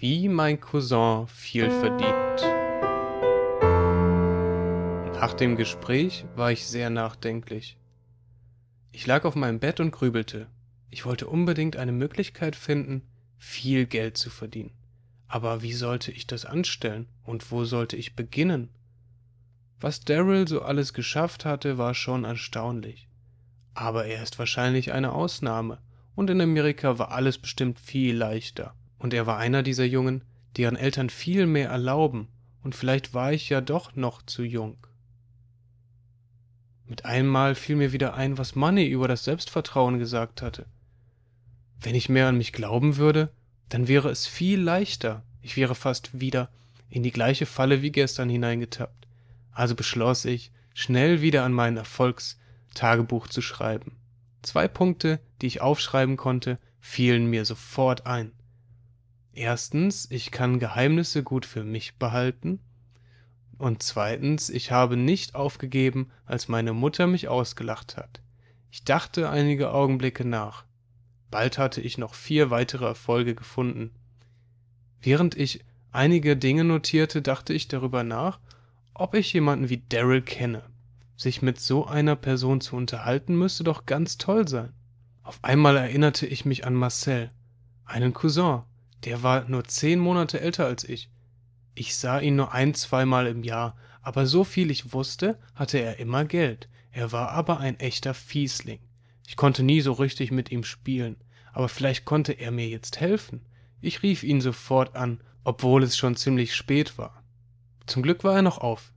wie mein Cousin viel verdient. Nach dem Gespräch war ich sehr nachdenklich. Ich lag auf meinem Bett und grübelte. Ich wollte unbedingt eine Möglichkeit finden, viel Geld zu verdienen. Aber wie sollte ich das anstellen und wo sollte ich beginnen? Was Daryl so alles geschafft hatte, war schon erstaunlich. Aber er ist wahrscheinlich eine Ausnahme, und in Amerika war alles bestimmt viel leichter. Und er war einer dieser Jungen, deren Eltern viel mehr erlauben, und vielleicht war ich ja doch noch zu jung. Mit einmal fiel mir wieder ein, was Manny über das Selbstvertrauen gesagt hatte. Wenn ich mehr an mich glauben würde, dann wäre es viel leichter. Ich wäre fast wieder in die gleiche Falle wie gestern hineingetappt. Also beschloss ich, schnell wieder an mein Erfolgstagebuch zu schreiben. Zwei Punkte, die ich aufschreiben konnte, fielen mir sofort ein. Erstens, ich kann Geheimnisse gut für mich behalten. Und zweitens, ich habe nicht aufgegeben, als meine Mutter mich ausgelacht hat. Ich dachte einige Augenblicke nach. Bald hatte ich noch vier weitere Erfolge gefunden. Während ich einige Dinge notierte, dachte ich darüber nach, ob ich jemanden wie Daryl kenne. Sich mit so einer Person zu unterhalten müsste doch ganz toll sein. Auf einmal erinnerte ich mich an Marcel, einen Cousin, der war nur zehn Monate älter als ich. Ich sah ihn nur ein, zweimal im Jahr, aber so viel ich wusste, hatte er immer Geld. Er war aber ein echter Fiesling. Ich konnte nie so richtig mit ihm spielen, aber vielleicht konnte er mir jetzt helfen. Ich rief ihn sofort an, obwohl es schon ziemlich spät war. Zum Glück war er noch auf.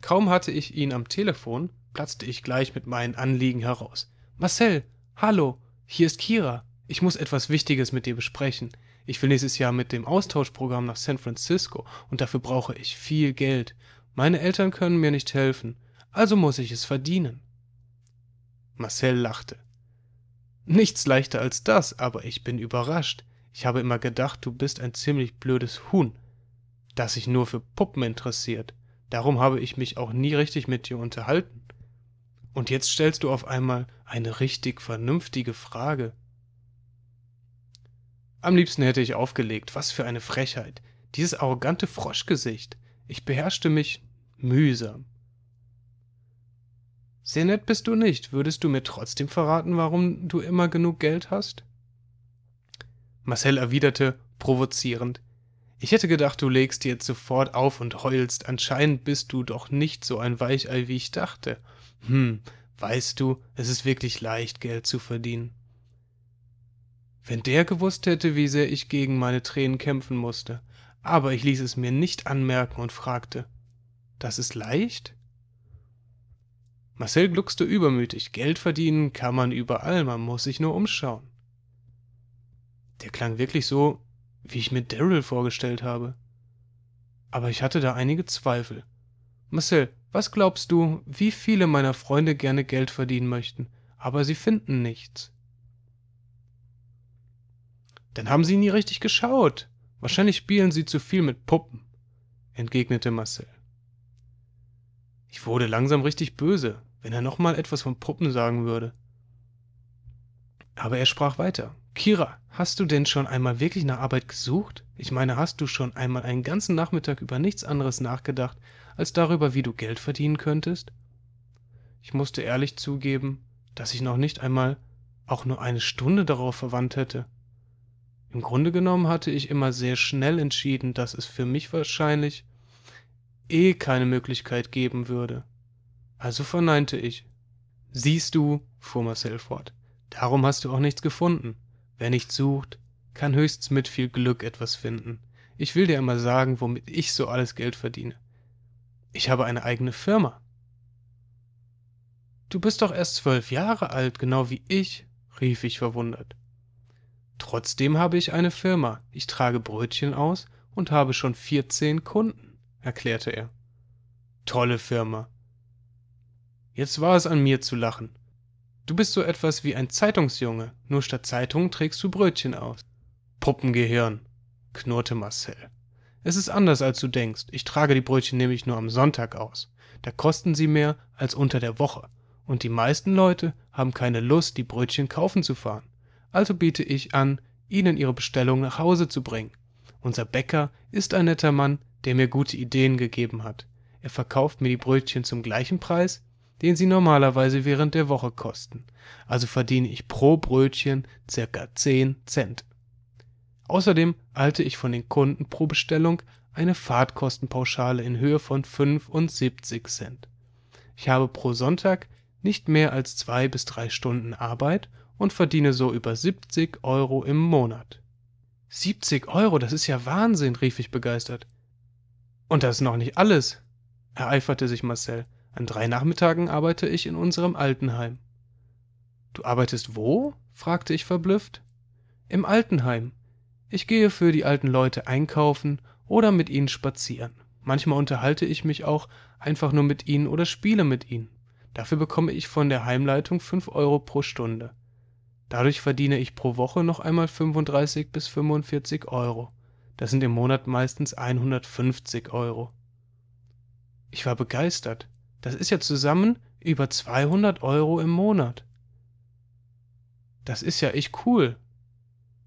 Kaum hatte ich ihn am Telefon, platzte ich gleich mit meinen Anliegen heraus. Marcel, hallo, hier ist Kira ich muss etwas Wichtiges mit dir besprechen. Ich will nächstes Jahr mit dem Austauschprogramm nach San Francisco und dafür brauche ich viel Geld. Meine Eltern können mir nicht helfen, also muss ich es verdienen. Marcel lachte. Nichts leichter als das, aber ich bin überrascht. Ich habe immer gedacht, du bist ein ziemlich blödes Huhn, das sich nur für Puppen interessiert. Darum habe ich mich auch nie richtig mit dir unterhalten. Und jetzt stellst du auf einmal eine richtig vernünftige Frage. Am liebsten hätte ich aufgelegt, was für eine Frechheit. Dieses arrogante Froschgesicht. Ich beherrschte mich mühsam. Sehr nett bist du nicht. Würdest du mir trotzdem verraten, warum du immer genug Geld hast? Marcel erwiderte, provozierend. Ich hätte gedacht, du legst dir jetzt sofort auf und heulst. Anscheinend bist du doch nicht so ein Weichei, wie ich dachte. Hm, weißt du, es ist wirklich leicht, Geld zu verdienen. Wenn der gewusst hätte, wie sehr ich gegen meine Tränen kämpfen musste, aber ich ließ es mir nicht anmerken und fragte Das ist leicht? Marcel gluckste übermütig, Geld verdienen kann man überall, man muss sich nur umschauen. Der klang wirklich so, wie ich mir Daryl vorgestellt habe. Aber ich hatte da einige Zweifel. Marcel, was glaubst du, wie viele meiner Freunde gerne Geld verdienen möchten, aber sie finden nichts? Dann haben Sie nie richtig geschaut. Wahrscheinlich spielen Sie zu viel mit Puppen, entgegnete Marcel. Ich wurde langsam richtig böse, wenn er nochmal etwas von Puppen sagen würde. Aber er sprach weiter. Kira, hast du denn schon einmal wirklich nach Arbeit gesucht? Ich meine, hast du schon einmal einen ganzen Nachmittag über nichts anderes nachgedacht, als darüber, wie du Geld verdienen könntest? Ich musste ehrlich zugeben, dass ich noch nicht einmal auch nur eine Stunde darauf verwandt hätte. Im Grunde genommen hatte ich immer sehr schnell entschieden, dass es für mich wahrscheinlich eh keine Möglichkeit geben würde. Also verneinte ich. Siehst du, fuhr Marcel fort, darum hast du auch nichts gefunden. Wer nichts sucht, kann höchstens mit viel Glück etwas finden. Ich will dir einmal sagen, womit ich so alles Geld verdiene. Ich habe eine eigene Firma. Du bist doch erst zwölf Jahre alt, genau wie ich, rief ich verwundert. Trotzdem habe ich eine Firma, ich trage Brötchen aus und habe schon 14 Kunden, erklärte er. Tolle Firma. Jetzt war es an mir zu lachen. Du bist so etwas wie ein Zeitungsjunge, nur statt Zeitung trägst du Brötchen aus. Puppengehirn, knurrte Marcel. Es ist anders, als du denkst. Ich trage die Brötchen nämlich nur am Sonntag aus. Da kosten sie mehr als unter der Woche. Und die meisten Leute haben keine Lust, die Brötchen kaufen zu fahren also biete ich an, Ihnen Ihre Bestellung nach Hause zu bringen. Unser Bäcker ist ein netter Mann, der mir gute Ideen gegeben hat. Er verkauft mir die Brötchen zum gleichen Preis, den sie normalerweise während der Woche kosten. Also verdiene ich pro Brötchen circa 10 Cent. Außerdem halte ich von den Kunden pro Bestellung eine Fahrtkostenpauschale in Höhe von 75 Cent. Ich habe pro Sonntag nicht mehr als zwei bis drei Stunden Arbeit und verdiene so über 70 Euro im Monat. 70 Euro, das ist ja Wahnsinn, rief ich begeistert. Und das ist noch nicht alles, ereiferte sich Marcel. An drei Nachmittagen arbeite ich in unserem Altenheim. Du arbeitest wo? fragte ich verblüfft. Im Altenheim. Ich gehe für die alten Leute einkaufen oder mit ihnen spazieren. Manchmal unterhalte ich mich auch einfach nur mit ihnen oder spiele mit ihnen. Dafür bekomme ich von der Heimleitung fünf Euro pro Stunde. Dadurch verdiene ich pro Woche noch einmal 35 bis 45 Euro. Das sind im Monat meistens 150 Euro. Ich war begeistert. Das ist ja zusammen über 200 Euro im Monat. Das ist ja echt cool.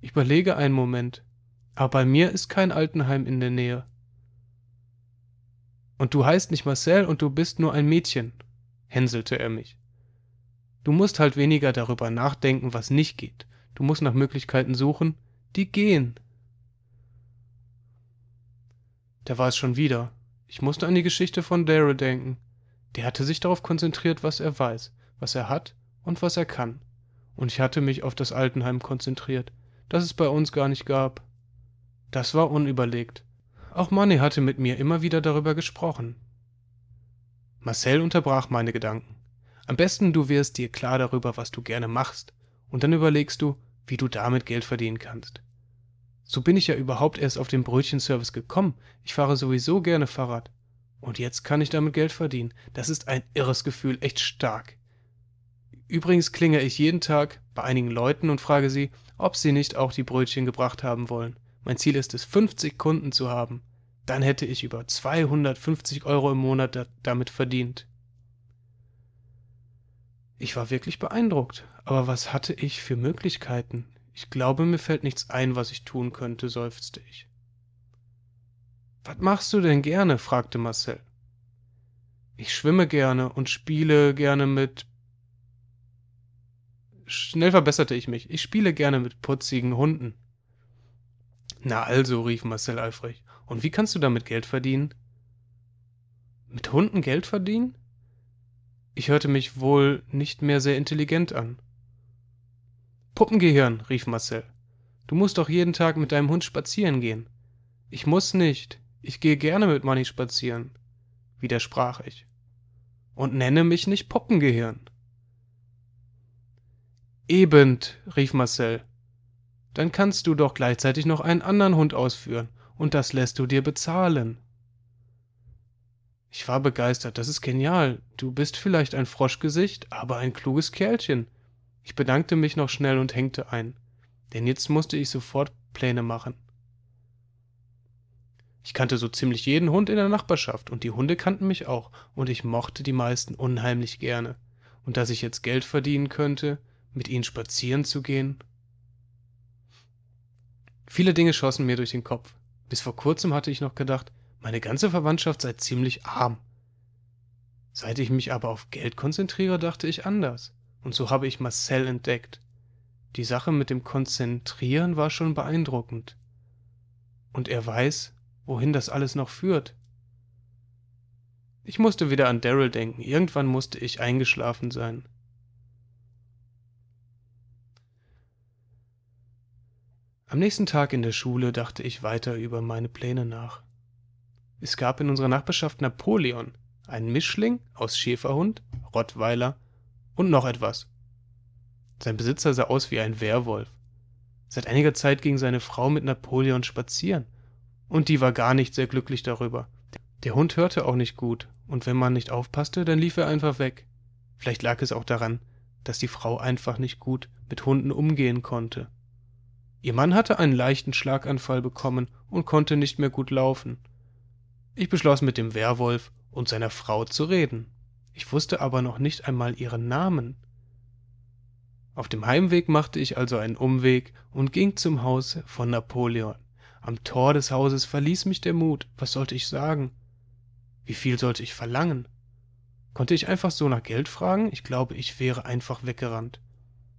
Ich überlege einen Moment. Aber bei mir ist kein Altenheim in der Nähe. Und du heißt nicht Marcel und du bist nur ein Mädchen, hänselte er mich. Du musst halt weniger darüber nachdenken, was nicht geht. Du musst nach Möglichkeiten suchen, die gehen. Da war es schon wieder. Ich musste an die Geschichte von Daryl denken. Der hatte sich darauf konzentriert, was er weiß, was er hat und was er kann. Und ich hatte mich auf das Altenheim konzentriert, das es bei uns gar nicht gab. Das war unüberlegt. Auch Manny hatte mit mir immer wieder darüber gesprochen. Marcel unterbrach meine Gedanken. Am besten du wirst dir klar darüber, was du gerne machst, und dann überlegst du, wie du damit Geld verdienen kannst. So bin ich ja überhaupt erst auf den Brötchenservice gekommen. Ich fahre sowieso gerne Fahrrad. Und jetzt kann ich damit Geld verdienen. Das ist ein irres Gefühl, echt stark. Übrigens klinge ich jeden Tag bei einigen Leuten und frage sie, ob sie nicht auch die Brötchen gebracht haben wollen. Mein Ziel ist es, 50 Kunden zu haben. Dann hätte ich über 250 Euro im Monat damit verdient. Ich war wirklich beeindruckt. Aber was hatte ich für Möglichkeiten? Ich glaube, mir fällt nichts ein, was ich tun könnte, seufzte ich. Was machst du denn gerne? fragte Marcel. Ich schwimme gerne und spiele gerne mit. Schnell verbesserte ich mich. Ich spiele gerne mit putzigen Hunden. Na also, rief Marcel eifrig. Und wie kannst du damit Geld verdienen? Mit Hunden Geld verdienen? Ich hörte mich wohl nicht mehr sehr intelligent an. Puppengehirn, rief Marcel. Du musst doch jeden Tag mit deinem Hund spazieren gehen. Ich muss nicht. Ich gehe gerne mit Manni spazieren, widersprach ich. Und nenne mich nicht Puppengehirn. Eben, rief Marcel. Dann kannst du doch gleichzeitig noch einen anderen Hund ausführen, und das lässt du dir bezahlen. Ich war begeistert. Das ist genial. Du bist vielleicht ein Froschgesicht, aber ein kluges Kerlchen. Ich bedankte mich noch schnell und hängte ein. Denn jetzt musste ich sofort Pläne machen. Ich kannte so ziemlich jeden Hund in der Nachbarschaft und die Hunde kannten mich auch und ich mochte die meisten unheimlich gerne. Und dass ich jetzt Geld verdienen könnte, mit ihnen spazieren zu gehen. Viele Dinge schossen mir durch den Kopf. Bis vor kurzem hatte ich noch gedacht, meine ganze Verwandtschaft sei ziemlich arm. Seit ich mich aber auf Geld konzentriere, dachte ich anders. Und so habe ich Marcel entdeckt. Die Sache mit dem Konzentrieren war schon beeindruckend. Und er weiß, wohin das alles noch führt. Ich musste wieder an Daryl denken. Irgendwann musste ich eingeschlafen sein. Am nächsten Tag in der Schule dachte ich weiter über meine Pläne nach. Es gab in unserer Nachbarschaft Napoleon, einen Mischling aus Schäferhund, Rottweiler und noch etwas. Sein Besitzer sah aus wie ein Werwolf. Seit einiger Zeit ging seine Frau mit Napoleon spazieren, und die war gar nicht sehr glücklich darüber. Der Hund hörte auch nicht gut, und wenn man nicht aufpasste, dann lief er einfach weg. Vielleicht lag es auch daran, dass die Frau einfach nicht gut mit Hunden umgehen konnte. Ihr Mann hatte einen leichten Schlaganfall bekommen und konnte nicht mehr gut laufen. Ich beschloss mit dem Werwolf und seiner Frau zu reden. Ich wusste aber noch nicht einmal ihren Namen. Auf dem Heimweg machte ich also einen Umweg und ging zum Haus von Napoleon. Am Tor des Hauses verließ mich der Mut. Was sollte ich sagen? Wie viel sollte ich verlangen? Konnte ich einfach so nach Geld fragen? Ich glaube, ich wäre einfach weggerannt.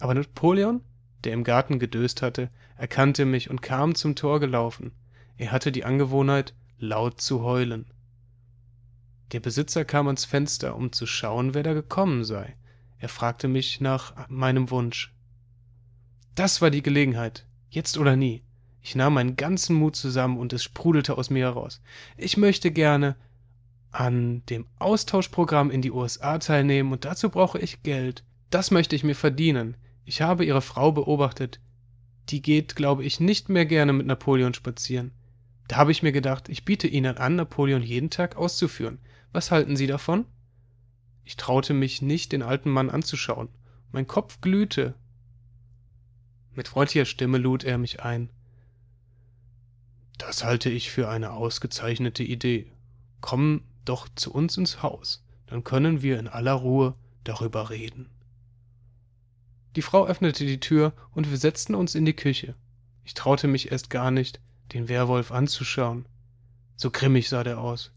Aber Napoleon, der im Garten gedöst hatte, erkannte mich und kam zum Tor gelaufen. Er hatte die Angewohnheit, laut zu heulen. Der Besitzer kam ans Fenster, um zu schauen, wer da gekommen sei. Er fragte mich nach meinem Wunsch. Das war die Gelegenheit. Jetzt oder nie. Ich nahm meinen ganzen Mut zusammen und es sprudelte aus mir heraus. Ich möchte gerne an dem Austauschprogramm in die USA teilnehmen und dazu brauche ich Geld. Das möchte ich mir verdienen. Ich habe ihre Frau beobachtet. Die geht, glaube ich, nicht mehr gerne mit Napoleon spazieren. Da habe ich mir gedacht, ich biete Ihnen an, Napoleon jeden Tag auszuführen. Was halten Sie davon? Ich traute mich nicht, den alten Mann anzuschauen. Mein Kopf glühte. Mit freundlicher Stimme lud er mich ein. Das halte ich für eine ausgezeichnete Idee. Kommen doch zu uns ins Haus, dann können wir in aller Ruhe darüber reden. Die Frau öffnete die Tür und wir setzten uns in die Küche. Ich traute mich erst gar nicht, den Werwolf anzuschauen. So grimmig sah der aus.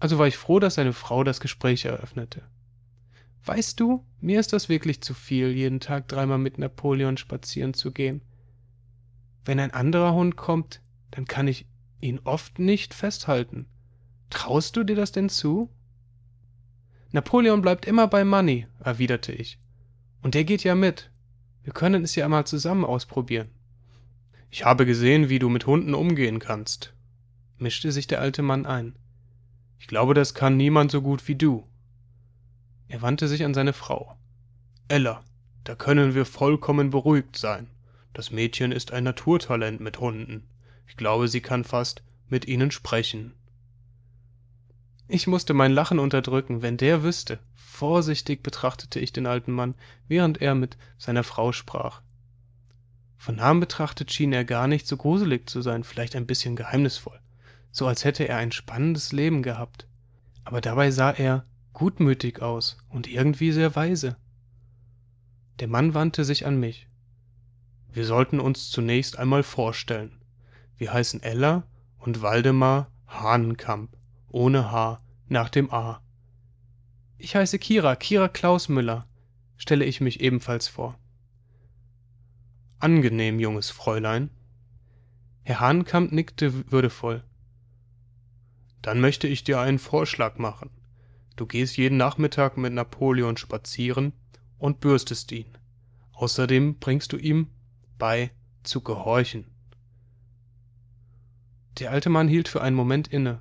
Also war ich froh, dass seine Frau das Gespräch eröffnete. Weißt du, mir ist das wirklich zu viel, jeden Tag dreimal mit Napoleon spazieren zu gehen. Wenn ein anderer Hund kommt, dann kann ich ihn oft nicht festhalten. Traust du dir das denn zu? Napoleon bleibt immer bei Money, erwiderte ich. Und der geht ja mit. Wir können es ja einmal zusammen ausprobieren. Ich habe gesehen, wie du mit Hunden umgehen kannst, mischte sich der alte Mann ein. Ich glaube, das kann niemand so gut wie du. Er wandte sich an seine Frau. Ella, da können wir vollkommen beruhigt sein. Das Mädchen ist ein Naturtalent mit Hunden. Ich glaube, sie kann fast mit ihnen sprechen. Ich musste mein Lachen unterdrücken, wenn der wüsste. Vorsichtig betrachtete ich den alten Mann, während er mit seiner Frau sprach. Von Namen betrachtet schien er gar nicht so gruselig zu sein, vielleicht ein bisschen geheimnisvoll, so als hätte er ein spannendes Leben gehabt. Aber dabei sah er gutmütig aus und irgendwie sehr weise. Der Mann wandte sich an mich. Wir sollten uns zunächst einmal vorstellen. Wir heißen Ella und Waldemar Hahnenkamp, ohne H, nach dem A. Ich heiße Kira, Kira Klausmüller, stelle ich mich ebenfalls vor angenehm junges fräulein herr hahnkamp nickte würdevoll dann möchte ich dir einen vorschlag machen du gehst jeden nachmittag mit napoleon spazieren und bürstest ihn außerdem bringst du ihm bei zu gehorchen der alte mann hielt für einen moment inne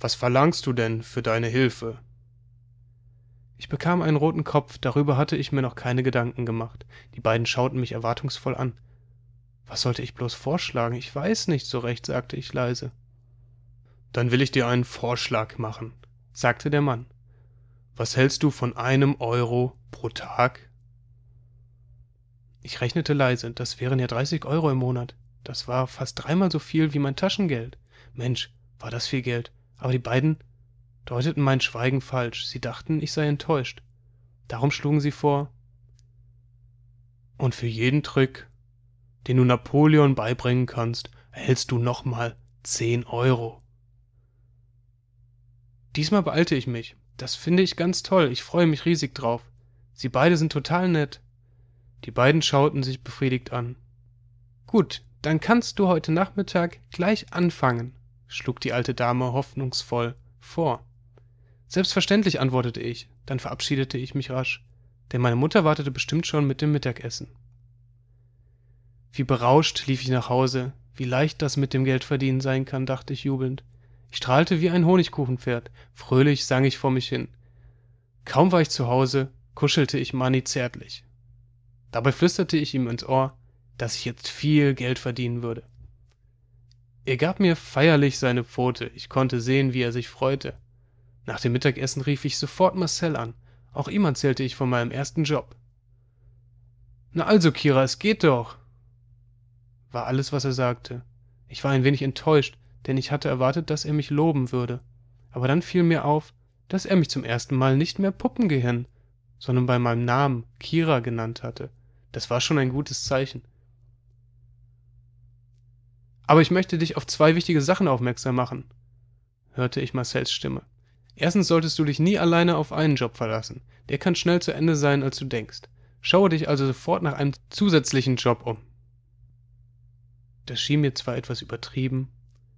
was verlangst du denn für deine hilfe ich bekam einen roten kopf darüber hatte ich mir noch keine gedanken gemacht die beiden schauten mich erwartungsvoll an was sollte ich bloß vorschlagen ich weiß nicht so recht sagte ich leise dann will ich dir einen vorschlag machen sagte der mann was hältst du von einem euro pro tag ich rechnete leise das wären ja 30 euro im monat das war fast dreimal so viel wie mein taschengeld mensch war das viel geld aber die beiden deuteten mein Schweigen falsch, sie dachten, ich sei enttäuscht. Darum schlugen sie vor. Und für jeden Trick, den du Napoleon beibringen kannst, erhältst du nochmal zehn Euro. Diesmal beeilte ich mich. Das finde ich ganz toll. Ich freue mich riesig drauf. Sie beide sind total nett. Die beiden schauten sich befriedigt an. Gut, dann kannst du heute Nachmittag gleich anfangen, schlug die alte Dame hoffnungsvoll vor. Selbstverständlich, antwortete ich, dann verabschiedete ich mich rasch, denn meine Mutter wartete bestimmt schon mit dem Mittagessen. Wie berauscht lief ich nach Hause, wie leicht das mit dem Geldverdienen sein kann, dachte ich jubelnd. Ich strahlte wie ein Honigkuchenpferd, fröhlich sang ich vor mich hin. Kaum war ich zu Hause, kuschelte ich Manni zärtlich. Dabei flüsterte ich ihm ins Ohr, dass ich jetzt viel Geld verdienen würde. Er gab mir feierlich seine Pfote, ich konnte sehen, wie er sich freute. Nach dem Mittagessen rief ich sofort Marcel an. Auch ihm erzählte ich von meinem ersten Job. Na also, Kira, es geht doch, war alles, was er sagte. Ich war ein wenig enttäuscht, denn ich hatte erwartet, dass er mich loben würde. Aber dann fiel mir auf, dass er mich zum ersten Mal nicht mehr Puppengehirn, sondern bei meinem Namen Kira genannt hatte. Das war schon ein gutes Zeichen. Aber ich möchte dich auf zwei wichtige Sachen aufmerksam machen, hörte ich Marcells Stimme. Erstens solltest du dich nie alleine auf einen Job verlassen. Der kann schnell zu Ende sein, als du denkst. Schaue dich also sofort nach einem zusätzlichen Job um. Das schien mir zwar etwas übertrieben,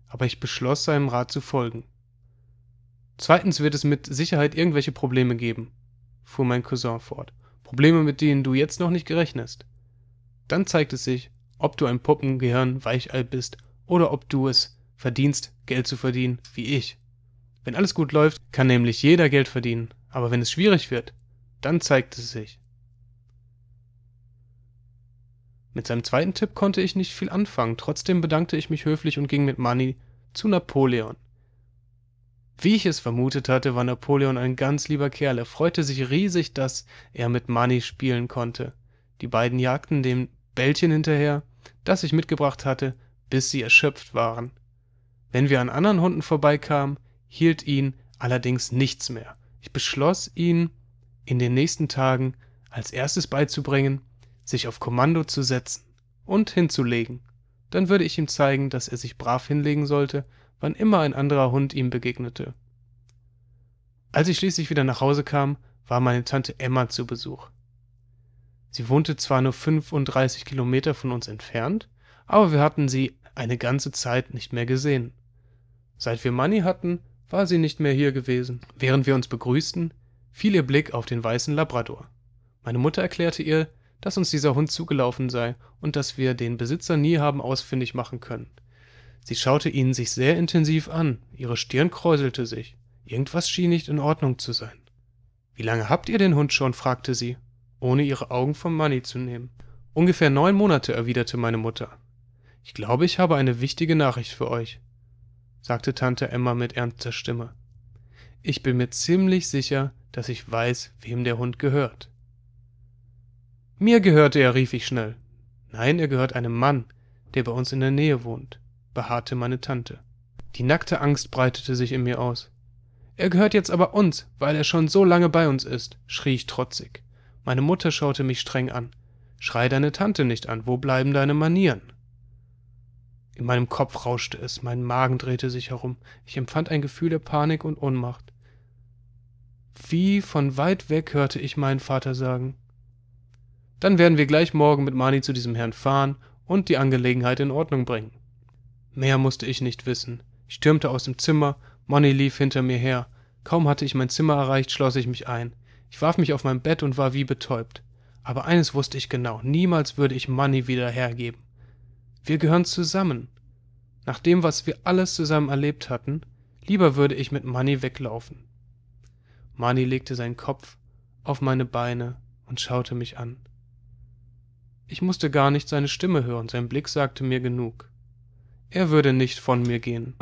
aber ich beschloss, seinem Rat zu folgen. Zweitens wird es mit Sicherheit irgendwelche Probleme geben, fuhr mein Cousin fort. Probleme, mit denen du jetzt noch nicht gerechnest. Dann zeigt es sich, ob du ein Puppengehirn Weichei bist oder ob du es verdienst, Geld zu verdienen, wie ich. Wenn alles gut läuft, kann nämlich jeder Geld verdienen, aber wenn es schwierig wird, dann zeigt es sich. Mit seinem zweiten Tipp konnte ich nicht viel anfangen, trotzdem bedankte ich mich höflich und ging mit Manny zu Napoleon. Wie ich es vermutet hatte, war Napoleon ein ganz lieber Kerl. Er freute sich riesig, dass er mit Manny spielen konnte. Die beiden jagten dem Bällchen hinterher, das ich mitgebracht hatte, bis sie erschöpft waren. Wenn wir an anderen Hunden vorbeikamen, hielt ihn allerdings nichts mehr. Ich beschloss, ihn in den nächsten Tagen als erstes beizubringen, sich auf Kommando zu setzen und hinzulegen. Dann würde ich ihm zeigen, dass er sich brav hinlegen sollte, wann immer ein anderer Hund ihm begegnete. Als ich schließlich wieder nach Hause kam, war meine Tante Emma zu Besuch. Sie wohnte zwar nur 35 Kilometer von uns entfernt, aber wir hatten sie eine ganze Zeit nicht mehr gesehen. Seit wir Money hatten, war sie nicht mehr hier gewesen. Während wir uns begrüßten, fiel ihr Blick auf den weißen Labrador. Meine Mutter erklärte ihr, dass uns dieser Hund zugelaufen sei und dass wir den Besitzer nie haben ausfindig machen können. Sie schaute ihn sich sehr intensiv an, ihre Stirn kräuselte sich. Irgendwas schien nicht in Ordnung zu sein. Wie lange habt ihr den Hund schon? fragte sie, ohne ihre Augen vom Manni zu nehmen. Ungefähr neun Monate, erwiderte meine Mutter. Ich glaube, ich habe eine wichtige Nachricht für euch sagte Tante Emma mit ernster Stimme. Ich bin mir ziemlich sicher, dass ich weiß, wem der Hund gehört. Mir gehörte er, rief ich schnell. Nein, er gehört einem Mann, der bei uns in der Nähe wohnt, beharrte meine Tante. Die nackte Angst breitete sich in mir aus. Er gehört jetzt aber uns, weil er schon so lange bei uns ist, schrie ich trotzig. Meine Mutter schaute mich streng an. Schrei deine Tante nicht an, wo bleiben deine Manieren? In meinem Kopf rauschte es, mein Magen drehte sich herum. Ich empfand ein Gefühl der Panik und Ohnmacht. Wie von weit weg hörte ich meinen Vater sagen. Dann werden wir gleich morgen mit Mani zu diesem Herrn fahren und die Angelegenheit in Ordnung bringen. Mehr musste ich nicht wissen. Ich stürmte aus dem Zimmer, Mani lief hinter mir her. Kaum hatte ich mein Zimmer erreicht, schloss ich mich ein. Ich warf mich auf mein Bett und war wie betäubt. Aber eines wusste ich genau, niemals würde ich Money wieder hergeben. Wir gehören zusammen. Nach dem, was wir alles zusammen erlebt hatten, lieber würde ich mit Manny weglaufen. Manny legte seinen Kopf auf meine Beine und schaute mich an. Ich musste gar nicht seine Stimme hören, sein Blick sagte mir genug. Er würde nicht von mir gehen.